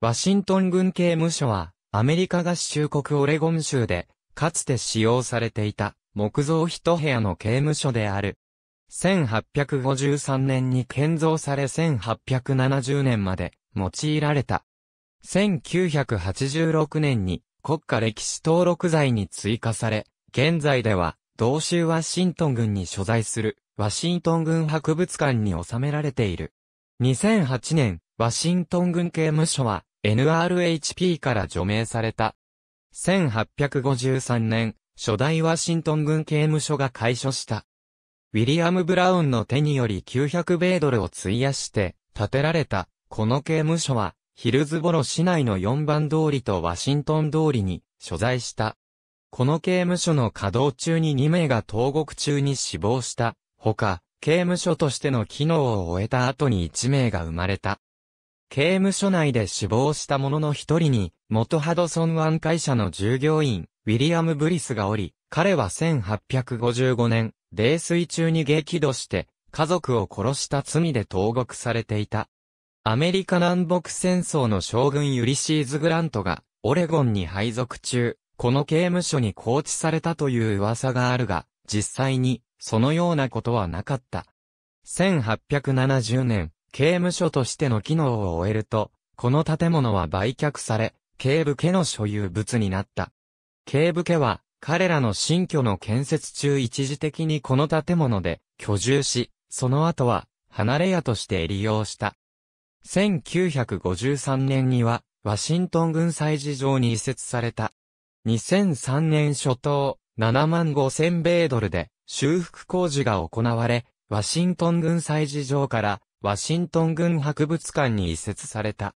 ワシントン軍刑務所は、アメリカ合衆国オレゴン州で、かつて使用されていた、木造一部屋の刑務所である。1853年に建造され1870年まで用いられた。1986年に国家歴史登録罪に追加され、現在では同州ワシントン軍に所在するワシントン軍博物館に収められている。2008年、ワシントン軍刑務所は NRHP から除名された。1853年、初代ワシントン軍刑務所が開所した。ウィリアム・ブラウンの手により900米ドルを費やして建てられた、この刑務所は、ヒルズボロ市内の4番通りとワシントン通りに所在した。この刑務所の稼働中に2名が投獄中に死亡した。ほか、刑務所としての機能を終えた後に1名が生まれた。刑務所内で死亡した者の一人に、元ハドソン湾会社の従業員、ウィリアム・ブリスがおり、彼は1855年、泥水中に激怒して、家族を殺した罪で投獄されていた。アメリカ南北戦争の将軍ユリシーズ・グラントが、オレゴンに配属中、この刑務所に放置されたという噂があるが、実際に、そのようなことはなかった。1870年、刑務所としての機能を終えると、この建物は売却され、警部家の所有物になった。警部家は、彼らの新居の建設中一時的にこの建物で居住し、その後は離れ屋として利用した。1953年にはワシントン軍祭事場に移設された。2003年初頭、7万5千米ドルで修復工事が行われ、ワシントン軍祭事場からワシントン軍博物館に移設された。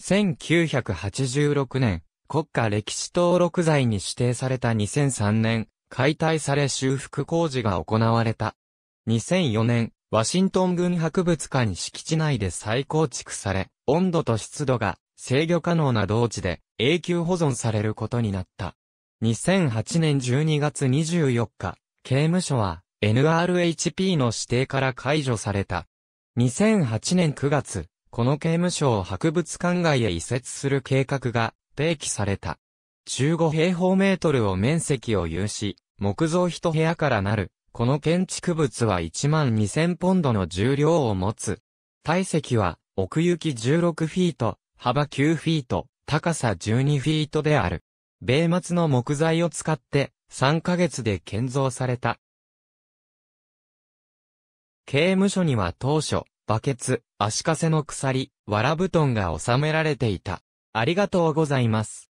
1986年、国家歴史登録財に指定された2003年、解体され修復工事が行われた。2004年、ワシントン軍博物館敷地内で再構築され、温度と湿度が制御可能な同地で永久保存されることになった。2008年12月24日、刑務所は NRHP の指定から解除された。2008年9月、この刑務所を博物館外へ移設する計画が提起された。15平方メートルを面積を有し、木造一部屋からなる、この建築物は1万2000ポンドの重量を持つ。体積は奥行き16フィート、幅9フィート、高さ12フィートである。米末の木材を使って3ヶ月で建造された刑務所には当初、バケツ、足かせの鎖、藁布団が収められていた。ありがとうございます。